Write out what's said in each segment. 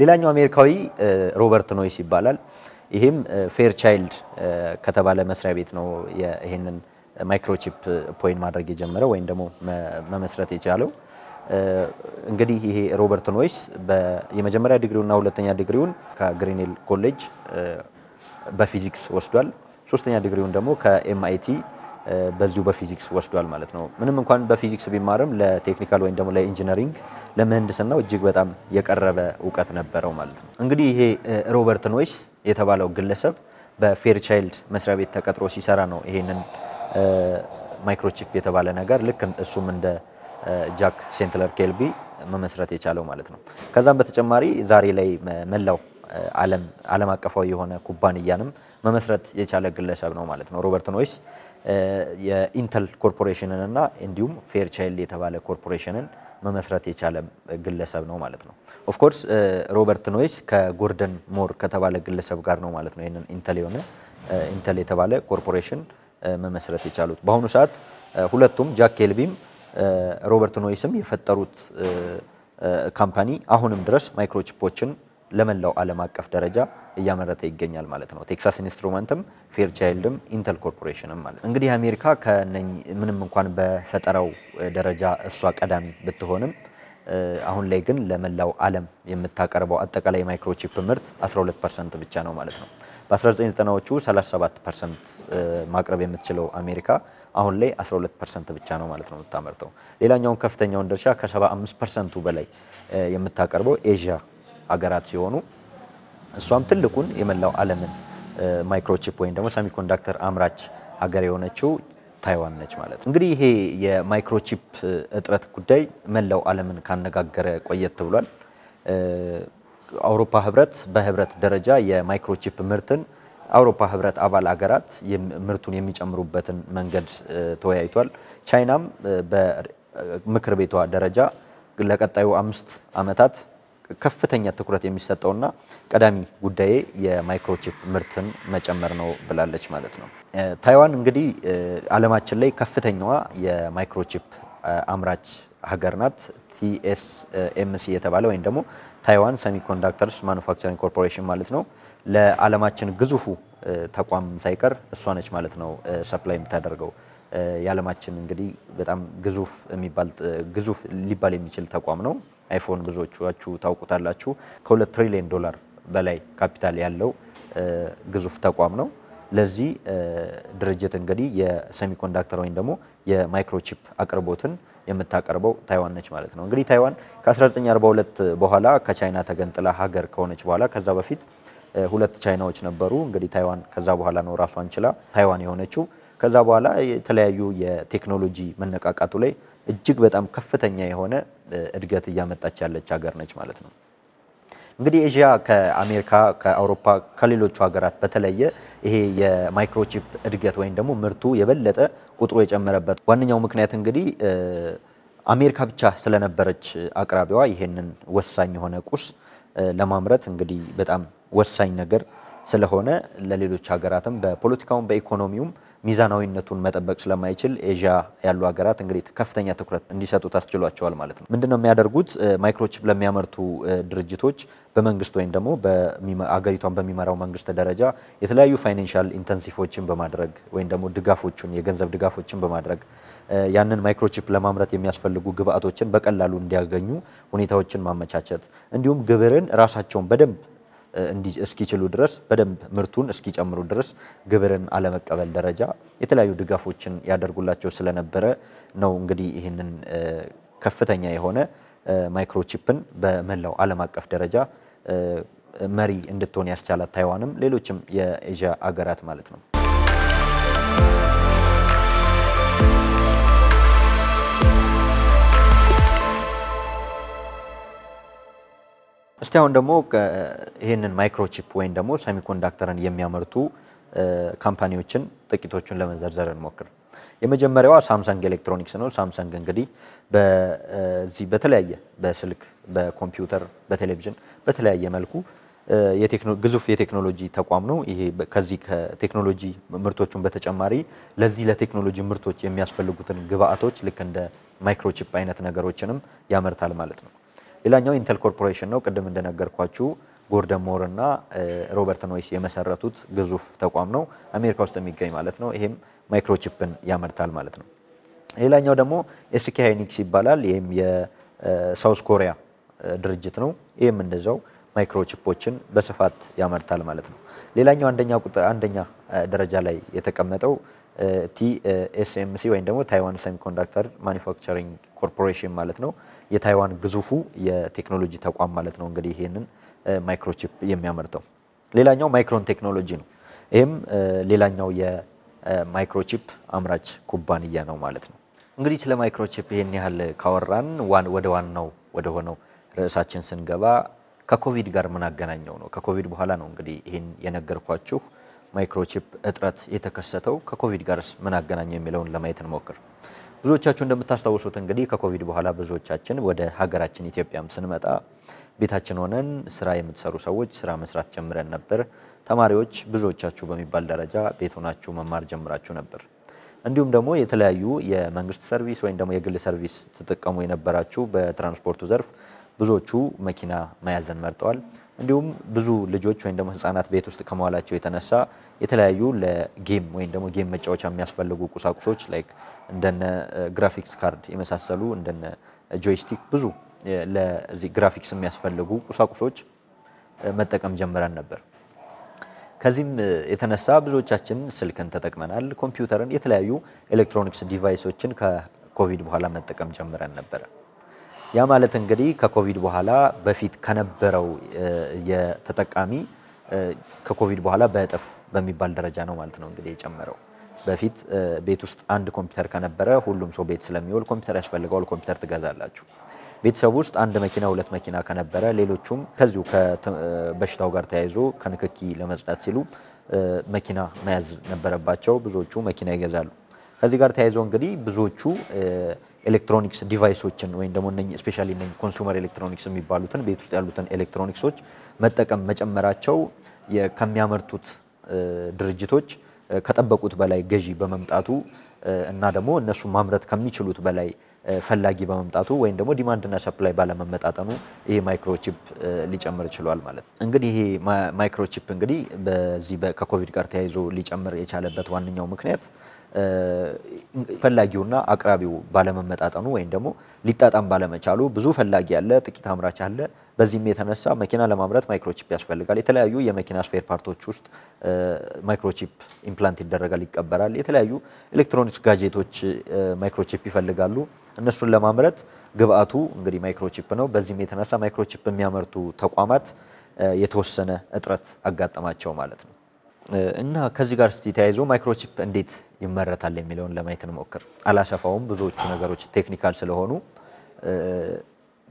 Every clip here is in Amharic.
ሌላኛው አሜሪካዊ ሮበርት ኖይስ ይባላል። ይሄም ፌር ቻይልድ ከተባለ መስሪያ ቤት ነው ይሄንን ማይክሮቺፕ ፖይንት ማድረግ የጀመረ ወይም ደግሞ መመስረት የቻለው። እንግዲህ ይሄ ሮበርት ኖይስ የመጀመሪያ ዲግሪውና ሁለተኛ ዲግሪውን ከግሪኔል ኮሌጅ በፊዚክስ ወስዷል። ሶስተኛ ዲግሪውን ደግሞ ከኤምአይቲ በዚሁ በፊዚክስ ወስዷል ማለት ነው። ምንም እንኳን በፊዚክስ ቢማርም ለቴክኒካል ወይም ደግሞ ለኢንጂነሪንግ ለምህንድስናው እጅግ በጣም የቀረበ እውቀት ነበረው ማለት ነው። እንግዲህ ይሄ ሮበርት ኖይስ የተባለው ግለሰብ በፌርቻይልድ መስሪያ ቤት ተቀጥሮ ሲሰራ ነው ይሄንን ማይክሮቺፕ የተባለ ነገር ልክ እሱም እንደ ጃክ ሴንትለር ኬልቢ መመስረት የቻለው ማለት ነው። ከዛም በተጨማሪ ዛሬ ላይ መላው ዓለም አቀፋዊ የሆነ ኩባንያንም መመስረት የቻለ ግለሰብ ነው ማለት ነው ሮበርት ኖይስ። የኢንተል ኮርፖሬሽንን እና እንዲሁም ፌርቻይል የተባለ ኮርፖሬሽንን መመስረት የቻለ ግለሰብ ነው ማለት ነው። ኦፍኮርስ ሮበርት ኖይስ ከጎርደን ሞር ከተባለ ግለሰብ ጋር ነው ማለት ነው ይህንን ኢንተል የሆነ ኢንተል የተባለ ኮርፖሬሽን መመስረት የቻሉት። በአሁኑ ሰዓት ሁለቱም ጃክ ኬልቢም ሮበርት ኖይስም የፈጠሩት ካምፓኒ አሁንም ድረስ ማይክሮቺፖችን ለመላው ዓለም አቀፍ ደረጃ እያመረተ ይገኛል ማለት ነው። ቴክሳስ ኢንስትሩመንትም ፌር ቻይልድም ኢንተል ኮርፖሬሽንም ማለት እንግዲህ አሜሪካ ከነኝ ምንም እንኳን በፈጠራው ደረጃ እሷ ቀዳሚ ብትሆንም አሁን ላይ ግን ለመላው ዓለም የምታቀርበው አጠቃላይ ማይክሮቺፕ ምርት 12 ፐርሰንት ብቻ ነው ማለት ነው። በ1990ዎቹ 37 ፐርሰንት ማቅረብ የምትችለው አሜሪካ አሁን ላይ 12 ፐርሰንት ብቻ ነው ማለት ነው የምታመርተው። ሌላኛውን ከፍተኛውን ድርሻ ከ75 ፐርሰንቱ በላይ የምታቀርበው ኤዥያ አገራት ሲሆኑ እሷም ትልቁን የመላው ዓለምን ማይክሮቺፕ ወይም ደግሞ ሰሚኮንዳክተር አምራች ሀገር የሆነችው ታይዋን ነች ማለት ነው። እንግዲህ ይሄ የማይክሮቺፕ እጥረት ጉዳይ መላው ዓለምን ካነጋገረ ቆየት ብሏል። አውሮፓ ህብረት በህብረት ደረጃ የማይክሮቺፕ ምርትን አውሮፓ ህብረት አባል ሀገራት ምርቱን የሚጨምሩበትን መንገድ ተወያይቷል። ቻይናም በምክር ቤቷ ደረጃ ለቀጣዩ አምስት ዓመታት ከፍተኛ ትኩረት የሚሰጠውና ቀዳሚ ጉዳዬ የማይክሮቺፕ ምርትን መጨመር ነው ብላለች ማለት ነው። ታይዋን እንግዲህ ዓለማችን ላይ ከፍተኛዋ የማይክሮቺፕ አምራች ሀገር ናት። ቲኤስኤምሲ የተባለ ወይም ደግሞ ታይዋን ሰሚኮንዳክተርስ ማኑፋክቸሪንግ ኮርፖሬሽን ማለት ነው። ለዓለማችን ግዙፉ ተቋም ሳይቀር እሷ ነች ማለት ነው ሰፕላይ የምታደርገው። የዓለማችን እንግዲህ በጣም ግዙፍ የሚባል ግዙፍ ሊባል የሚችል ተቋም ነው። አይፎን ብዙዎቻችሁ ታውቁታላችሁ። ከሁለት ትሪሊዮን ዶላር በላይ ካፒታል ያለው ግዙፍ ተቋም ነው። ለዚህ ድርጅት እንግዲህ የሴሚኮንዳክተር ወይም ደግሞ የማይክሮቺፕ አቅርቦትን የምታቀርበው ታይዋን ነች ማለት ነው። እንግዲህ ታይዋን ከ1942 በኋላ ከቻይና ተገንጥላ ሀገር ከሆነች በኋላ ከዛ በፊት ሁለት ቻይናዎች ነበሩ። እንግዲህ ታይዋን ከዛ በኋላ ነው ራሷን ችላ ታይዋን የሆነችው። ከዛ በኋላ የተለያዩ የቴክኖሎጂ መነቃቃቱ ላይ እጅግ በጣም ከፍተኛ የሆነ እድገት እያመጣች ያለች ሀገር ነች ማለት ነው። እንግዲህ ኤዥያ ከአሜሪካ ከአውሮፓ ከሌሎቹ ሀገራት በተለየ ይሄ የማይክሮቺፕ እድገት ወይም ደግሞ ምርቱ የበለጠ ቁጥሩ የጨመረበት ዋነኛው ምክንያት እንግዲህ አሜሪካ ብቻ ስለነበረች አቅራቢዋ ይሄንን ወሳኝ የሆነ ቁስ ለማምረት እንግዲህ በጣም ወሳኝ ነገር ስለሆነ ለሌሎች ሀገራትም በፖለቲካውም በኢኮኖሚውም ሚዛናዊነቱን መጠበቅ ስለማይችል ኤዥያ ያሉ ሀገራት እንግዲህ ከፍተኛ ትኩረት እንዲሰጡ ታስችሏቸዋል ማለት ነው። ምንድነው የሚያደርጉት? ማይክሮቺፕ ለሚያመርቱ ድርጅቶች በመንግስት ወይም ደግሞ አገሪቷን በሚመራው መንግስት ደረጃ የተለያዩ ፋይናንሻል ኢንተንሲፎችን በማድረግ ወይም ደግሞ ድጋፎችን የገንዘብ ድጋፎችን በማድረግ ያንን ማይክሮቺፕ ለማምረት የሚያስፈልጉ ግብአቶችን በቀላሉ እንዲያገኙ ሁኔታዎችን ማመቻቸት እንዲሁም ግብርን ራሳቸውን በደንብ እስኪችሉ ድረስ በደንብ ምርቱን እስኪጨምሩ ድረስ ግብርን አለመቀበል ደረጃ የተለያዩ ድጋፎችን ያደርጉላቸው ስለነበረ ነው እንግዲህ ይህንን ከፍተኛ የሆነ ማይክሮቺፕን በመላው ዓለም አቀፍ ደረጃ መሪ እንድትሆን ያስቻላት ታይዋንም ሌሎችም የኤዥያ አገራት ማለት ነው። እስቲ አሁን ደግሞ ይህንን ማይክሮቺፕ ወይም ደግሞ ሰሚኮንዳክተርን የሚያመርቱ ካምፓኒዎችን ጥቂቶቹን ለመዘርዘር እንሞክር። የመጀመሪያዋ ሳምሰንግ ኤሌክትሮኒክስ ነው። ሳምሰንግ እንግዲህ በዚህ በተለያየ በስልክ፣ በኮምፒውተር፣ በቴሌቪዥን በተለያየ መልኩ ግዙፍ የቴክኖሎጂ ተቋም ነው። ይሄ ከዚህ ከቴክኖሎጂ ምርቶቹን በተጨማሪ ለዚህ ለቴክኖሎጂ ምርቶች የሚያስፈልጉትን ግብአቶች ልክ እንደ ማይክሮቺፕ አይነት ነገሮችንም ያመርታል ማለት ነው። ሌላኛው ኢንተል ኮርፖሬሽን ነው። ቅድም እንደነገርኳችሁ ጎርደን ሞር እና ሮበርት ኖይስ የመሰረቱት ግዙፍ ተቋም ነው። አሜሪካ ውስጥ የሚገኝ ማለት ነው። ይሄም ማይክሮቺፕን ያመርታል ማለት ነው። ሌላኛው ደግሞ ኤስኬ ሃይኒክስ ይባላል። ይህም የሳውዝ ኮሪያ ድርጅት ነው። ይህም እንደዛው ማይክሮቺፖችን በስፋት ያመርታል ማለት ነው። ሌላኛው አንደኛ አንደኛ ደረጃ ላይ የተቀመጠው ቲኤስኤምሲ ወይም ደግሞ ታይዋን ሴሚኮንዳክተር ማኒፋክቸሪንግ ኮርፖሬሽን ማለት ነው። የታይዋን ግዙፉ የቴክኖሎጂ ተቋም ማለት ነው እንግዲህ ይሄንን ማይክሮቺፕ የሚያመርተው። ሌላኛው ማይክሮን ቴክኖሎጂ ነው። ይህም ሌላኛው የማይክሮቺፕ አምራች ኩባንያ ነው ማለት ነው። እንግዲህ ስለ ማይክሮቺፕ ይህን ያህል ካወራን ወደ ዋናው ወደ ሆነው ርዕሳችን ስንገባ ከኮቪድ ጋር ምን አገናኘው ነው። ከኮቪድ በኋላ ነው እንግዲህ ይህን የነገርኳችሁ ማይክሮቺፕ እጥረት የተከሰተው ከኮቪድ ጋርስ ምን አገናኘው የሚለውን ለማየት እንሞክር። ብዙዎቻችሁ እንደምታስታውሱት እንግዲህ ከኮቪድ በኋላ ብዙዎቻችን ወደ ሀገራችን ኢትዮጵያም ስንመጣ ቤታችን ሆነን ስራ የምትሰሩ ሰዎች ስራ መስራት ጀምረን ነበር። ተማሪዎች ብዙዎቻችሁ በሚባል ደረጃ ቤት ሆናችሁ መማር ጀምራችሁ ነበር። እንዲሁም ደግሞ የተለያዩ የመንግስት ሰርቪስ ወይም ደግሞ የግል ሰርቪስ ትጠቀሙ የነበራችሁ በትራንስፖርቱ ዘርፍ ብዙዎቹ መኪና መያዝን መርጠዋል። እንዲሁም ብዙ ልጆች ወይም ደግሞ ህጻናት ቤት ውስጥ ከመዋላቸው የተነሳ የተለያዩ ለጌም ወይም ደግሞ ጌም መጫወቻ የሚያስፈልጉ ቁሳቁሶች ላይክ እንደነ ግራፊክስ ካርድ የመሳሰሉ እንደነ ጆይስቲክ ብዙ ለዚህ ግራፊክስ የሚያስፈልጉ ቁሳቁሶች መጠቀም ጀምረን ነበር። ከዚህም የተነሳ ብዙዎቻችን ስልክን ተጠቅመናል፣ ኮምፒውተርን፣ የተለያዩ ኤሌክትሮኒክስ ዲቫይሶችን ከኮቪድ በኋላ መጠቀም ጀምረን ነበረ። ያ ማለት እንግዲህ ከኮቪድ በኋላ በፊት ከነበረው የተጠቃሚ ከኮቪድ በኋላ በእጥፍ በሚባል ደረጃ ነው ማለት ነው እንግዲህ የጨመረው። በፊት ቤት ውስጥ አንድ ኮምፒውተር ከነበረ ሁሉም ሰው ቤት ስለሚውል ኮምፒውተር ያስፈልገዋል፣ ኮምፒውተር ትገዛላችሁ። ቤተሰብ ውስጥ አንድ መኪና ሁለት መኪና ከነበረ ሌሎቹም ከዚሁ በሽታው ጋር ተያይዞ ከንክኪ ለመጽዳት ሲሉ መኪና መያዝ ነበረባቸው። ብዙዎቹ መኪና ይገዛሉ። ከዚህ ጋር ተያይዞ እንግዲህ ብዙዎቹ ኤሌክትሮኒክስ ዲቫይሶችን ወይም ደግሞ እነ ስፔሻሊ ኮንሱመር ኤሌክትሮኒክስ የሚባሉትን ቤት ውስጥ ያሉትን ኤሌክትሮኒክሶች መጠቀም መጨመራቸው ከሚያመርቱት ድርጅቶች ከጠበቁት በላይ ገዢ በመምጣቱ እና ደግሞ እነሱ ማምረት ከሚችሉት በላይ ፈላጊ በመምጣቱ ወይም ደግሞ ዲማንድና ሰፕላይ ባለመመጣጠኑ ይሄ ማይክሮቺፕ ሊጨምር ችሏል ማለት ነው። እንግዲህ ይሄ ማይክሮቺፕ እንግዲህ በዚህ ከኮቪድ ጋር ተያይዞ ሊጨምር የቻለበት ዋነኛው ምክንያት ፈላጊውና አቅራቢው ባለመመጣጠኑ ወይም ደግሞ ሊጣጣም ባለመቻሉ ብዙ ፈላጊ አለ፣ ጥቂት አምራች አለ። በዚህም የተነሳ መኪና ለማምረት ማይክሮቺፕ ያስፈልጋል። የተለያዩ የመኪና ስፔር ፓርቶች ውስጥ ማይክሮቺፕ ኢምፕላንት ይደረጋል፣ ይቀበራል። የተለያዩ ኤሌክትሮኒክስ ጋጀቶች ማይክሮቺፕ ይፈልጋሉ። እነሱን ለማምረት ግብአቱ እንግዲህ ማይክሮቺፕ ነው። በዚህም የተነሳ ማይክሮቺፕ የሚያመርቱ ተቋማት የተወሰነ እጥረት አጋጠማቸው ማለት ነው። እና ከዚህ ጋር እስቲ ተያይዞ ማይክሮቺፕ እንዴት ይመረታል የሚለውን ለማየት እንሞክር። አላሰፋውም፣ ብዙዎቹ ነገሮች ቴክኒካል ስለሆኑ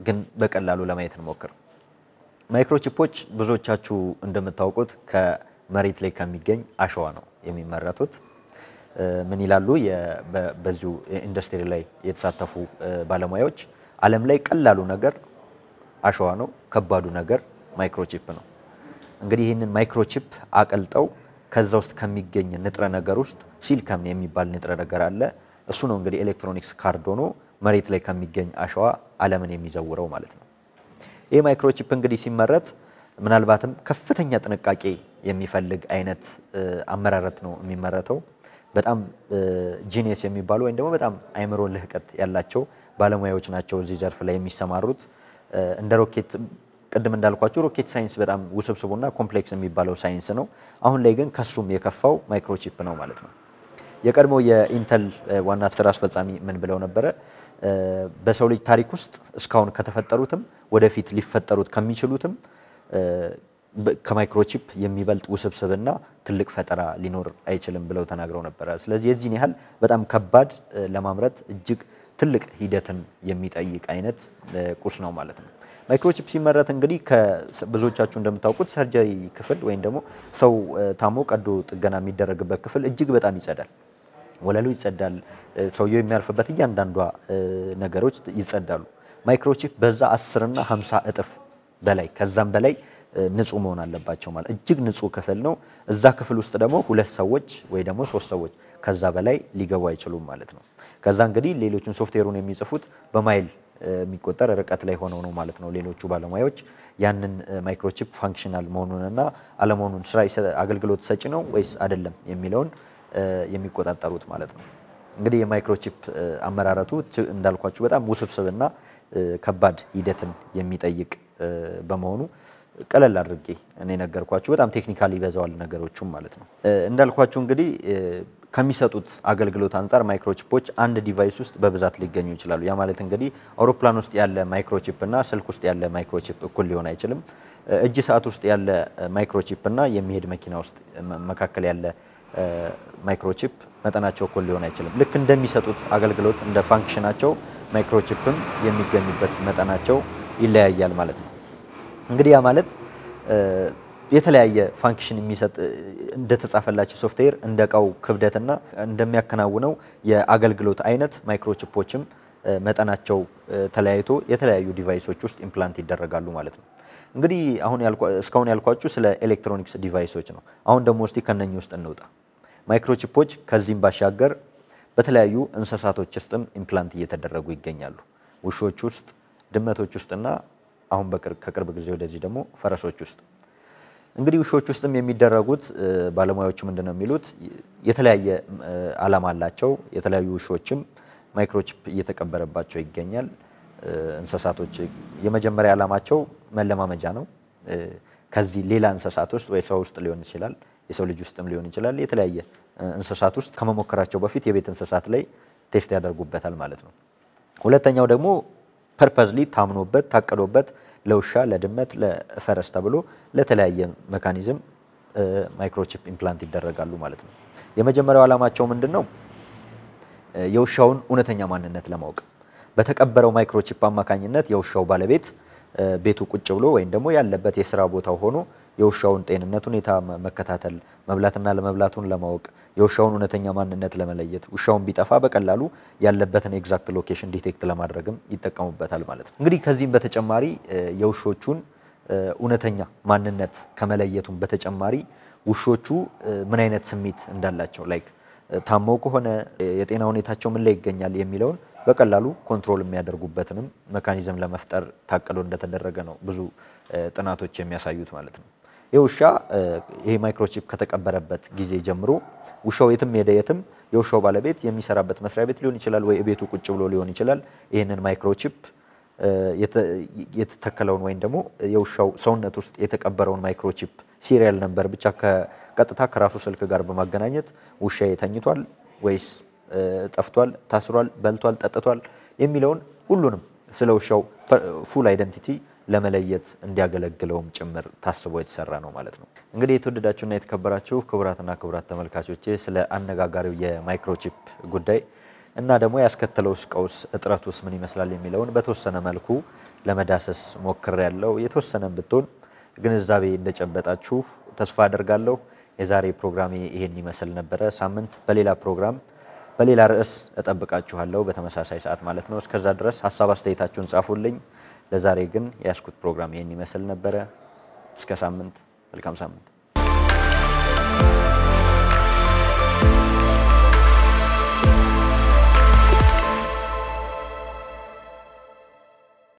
ግን በቀላሉ ለማየት እንሞክር። ማይክሮቺፖች ብዙዎቻችሁ እንደምታውቁት ከመሬት ላይ ከሚገኝ አሸዋ ነው የሚመረቱት። ምን ይላሉ በዚሁ ኢንዱስትሪ ላይ የተሳተፉ ባለሙያዎች? ዓለም ላይ ቀላሉ ነገር አሸዋ ነው፣ ከባዱ ነገር ማይክሮቺፕ ነው። እንግዲህ ይህንን ማይክሮቺፕ አቀልጠው ከዛ ውስጥ ከሚገኝ ንጥረ ነገር ውስጥ ሲልከም የሚባል ንጥረ ነገር አለ። እሱ ነው እንግዲህ ኤሌክትሮኒክስ ካርድ ሆኖ መሬት ላይ ከሚገኝ አሸዋ ዓለምን የሚዘውረው ማለት ነው። ይህ ማይክሮቺፕ እንግዲህ ሲመረት ምናልባትም ከፍተኛ ጥንቃቄ የሚፈልግ አይነት አመራረት ነው የሚመረተው። በጣም ጂኒየስ የሚባሉ ወይም ደግሞ በጣም አይምሮ ልህቀት ያላቸው ባለሙያዎች ናቸው እዚህ ዘርፍ ላይ የሚሰማሩት እንደ ሮኬት ቅድም እንዳልኳችሁ ሮኬት ሳይንስ በጣም ውስብስቡና ኮምፕሌክስ የሚባለው ሳይንስ ነው። አሁን ላይ ግን ከሱም የከፋው ማይክሮቺፕ ነው ማለት ነው። የቀድሞ የኢንተል ዋና ስራ አስፈጻሚ ምን ብለው ነበረ? በሰው ልጅ ታሪክ ውስጥ እስካሁን ከተፈጠሩትም ወደፊት ሊፈጠሩት ከሚችሉትም ከማይክሮቺፕ የሚበልጥ ውስብስብና ትልቅ ፈጠራ ሊኖር አይችልም ብለው ተናግረው ነበረ። ስለዚህ የዚህን ያህል በጣም ከባድ ለማምረት እጅግ ትልቅ ሂደትን የሚጠይቅ አይነት ቁስ ነው ማለት ነው። ማይክሮቺፕ ሲመረት እንግዲህ ከብዙዎቻችሁ እንደምታውቁት ሰርጀሪ ክፍል ወይም ደግሞ ሰው ታሞ ቀዶ ጥገና የሚደረግበት ክፍል እጅግ በጣም ይጸዳል። ወለሉ ይጸዳል። ሰውየው የሚያልፍበት እያንዳንዷ ነገሮች ይጸዳሉ። ማይክሮቺፕ በዛ አስርና ሀምሳ እጥፍ በላይ ከዛም በላይ ንጹህ መሆን አለባቸው። ማለት እጅግ ንጹህ ክፍል ነው። እዛ ክፍል ውስጥ ደግሞ ሁለት ሰዎች ወይ ደግሞ ሶስት ሰዎች ከዛ በላይ ሊገቡ አይችሉም ማለት ነው። ከዛ እንግዲህ ሌሎችን ሶፍትዌሩን የሚጽፉት በማይል የሚቆጠር ርቀት ላይ ሆነው ነው ማለት ነው። ሌሎቹ ባለሙያዎች ያንን ማይክሮቺፕ ፋንክሽናል መሆኑንና አለመሆኑን ስራ አገልግሎት ሰጪ ነው ወይስ አይደለም የሚለውን የሚቆጣጠሩት ማለት ነው። እንግዲህ የማይክሮቺፕ አመራረቱ እንዳልኳችሁ በጣም ውስብስብና ከባድ ሂደትን የሚጠይቅ በመሆኑ ቀለል አድርጌ እኔ ነገርኳችሁ። በጣም ቴክኒካሊ ይበዛዋል ነገሮቹም ማለት ነው። እንዳልኳችሁ እንግዲህ ከሚሰጡት አገልግሎት አንጻር ማይክሮቺፖች አንድ ዲቫይስ ውስጥ በብዛት ሊገኙ ይችላሉ። ያ ማለት እንግዲህ አውሮፕላን ውስጥ ያለ ማይክሮቺፕ እና ስልክ ውስጥ ያለ ማይክሮቺፕ እኩል ሊሆን አይችልም። እጅ ሰዓት ውስጥ ያለ ማይክሮቺፕ እና የሚሄድ መኪና ውስጥ መካከል ያለ ማይክሮቺፕ መጠናቸው እኩል ሊሆን አይችልም። ልክ እንደሚሰጡት አገልግሎት እንደ ፋንክሽናቸው ማይክሮቺፕም የሚገኙበት መጠናቸው ይለያያል ማለት ነው። እንግዲህ ያ ማለት የተለያየ ፋንክሽን የሚሰጥ እንደተጻፈላቸው ሶፍትዌር እንደ እቃው ክብደትና እንደሚያከናውነው የአገልግሎት አይነት ማይክሮቺፖችም መጠናቸው ተለያይቶ የተለያዩ ዲቫይሶች ውስጥ ኢምፕላንት ይደረጋሉ ማለት ነው። እንግዲህ አሁን እስካሁን ያልኳችሁ ስለ ኤሌክትሮኒክስ ዲቫይሶች ነው። አሁን ደግሞ እስቲ ከነኚህ ውስጥ እንውጣ። ማይክሮቺፖች ከዚህም ባሻገር በተለያዩ እንስሳቶች ውስጥም ኢምፕላንት እየተደረጉ ይገኛሉ። ውሾች ውስጥ፣ ድመቶች ውስጥና አሁን ከቅርብ ጊዜ ወደዚህ ደግሞ ፈረሶች ውስጥ እንግዲህ ውሾች ውስጥም የሚደረጉት ባለሙያዎቹ ምንድን ነው የሚሉት የተለያየ አላማ አላቸው። የተለያዩ ውሾችም ማይክሮቺፕ እየተቀበረባቸው ይገኛል። እንስሳቶች የመጀመሪያ አላማቸው መለማመጃ ነው። ከዚህ ሌላ እንስሳት ውስጥ ወይ ሰው ውስጥ ሊሆን ይችላል፣ የሰው ልጅ ውስጥም ሊሆን ይችላል። የተለያየ እንስሳት ውስጥ ከመሞከራቸው በፊት የቤት እንስሳት ላይ ቴስት ያደርጉበታል ማለት ነው። ሁለተኛው ደግሞ ፐርፐዝሊ ታምኖበት ታቀዶበት ለውሻ፣ ለድመት፣ ለፈረስ ተብሎ ለተለያየ መካኒዝም ማይክሮቺፕ ኢምፕላንት ይደረጋሉ ማለት ነው። የመጀመሪያው ዓላማቸው ምንድን ነው? የውሻውን እውነተኛ ማንነት ለማወቅ በተቀበረው ማይክሮቺፕ አማካኝነት የውሻው ባለቤት ቤቱ ቁጭ ብሎ ወይም ደግሞ ያለበት የስራ ቦታው ሆኖ የውሻውን ጤንነት ሁኔታ መከታተል፣ መብላትና ለመብላቱን ለማወቅ የውሻውን እውነተኛ ማንነት ለመለየት ውሻውን ቢጠፋ በቀላሉ ያለበትን ኤግዛክት ሎኬሽን ዲቴክት ለማድረግም ይጠቀሙበታል ማለት ነው። እንግዲህ ከዚህም በተጨማሪ የውሾቹን እውነተኛ ማንነት ከመለየቱም በተጨማሪ ውሾቹ ምን አይነት ስሜት እንዳላቸው ላይክ ታመው ከሆነ የጤና ሁኔታቸው ምን ላይ ይገኛል የሚለውን በቀላሉ ኮንትሮል የሚያደርጉበትንም መካኒዝም ለመፍጠር ታቅዶ እንደተደረገ ነው ብዙ ጥናቶች የሚያሳዩት ማለት ነው። የውሻ ውሻ ይሄ ማይክሮቺፕ ከተቀበረበት ጊዜ ጀምሮ ውሻው የትም ሄደ የትም የውሻው ባለቤት የሚሰራበት መስሪያ ቤት ሊሆን ይችላል ወይ ቤቱ ቁጭ ብሎ ሊሆን ይችላል። ይህንን ማይክሮቺፕ የተተከለውን ወይም ደግሞ የውሻው ሰውነት ውስጥ የተቀበረውን ማይክሮቺፕ ሲሪያል ነበር ብቻ ከቀጥታ ከራሱ ስልክ ጋር በማገናኘት ውሻ ተኝቷል ወይስ ጠፍቷል፣ ታስሯል፣ በልቷል፣ ጠጥቷል የሚለውን ሁሉንም ስለ ውሻው ፉል አይደንቲቲ ለመለየት እንዲያገለግለውም ጭምር ታስቦ የተሰራ ነው ማለት ነው። እንግዲህ የተወደዳችሁና የተከበራችሁ ክቡራትና ክቡራት ተመልካቾቼ ስለ አነጋጋሪው የማይክሮቺፕ ጉዳይ እና ደግሞ ያስከተለውስ ቀውስ እጥረቱስ ምን ይመስላል የሚለውን በተወሰነ መልኩ ለመዳሰስ ሞክር ያለው የተወሰነን ብትሆን ግንዛቤ እንደጨበጣችሁ ተስፋ አደርጋለሁ። የዛሬ ፕሮግራሜ ይሄን ይመስል ነበረ። ሳምንት በሌላ ፕሮግራም በሌላ ርዕስ እጠብቃችኋለሁ፣ በተመሳሳይ ሰዓት ማለት ነው። እስከዛ ድረስ ሀሳብ አስተያየታችሁን ጻፉልኝ። ለዛሬ ግን ያስኩት ፕሮግራም ይህን ይመስል ነበረ። እስከ ሳምንት፣ መልካም ሳምንት።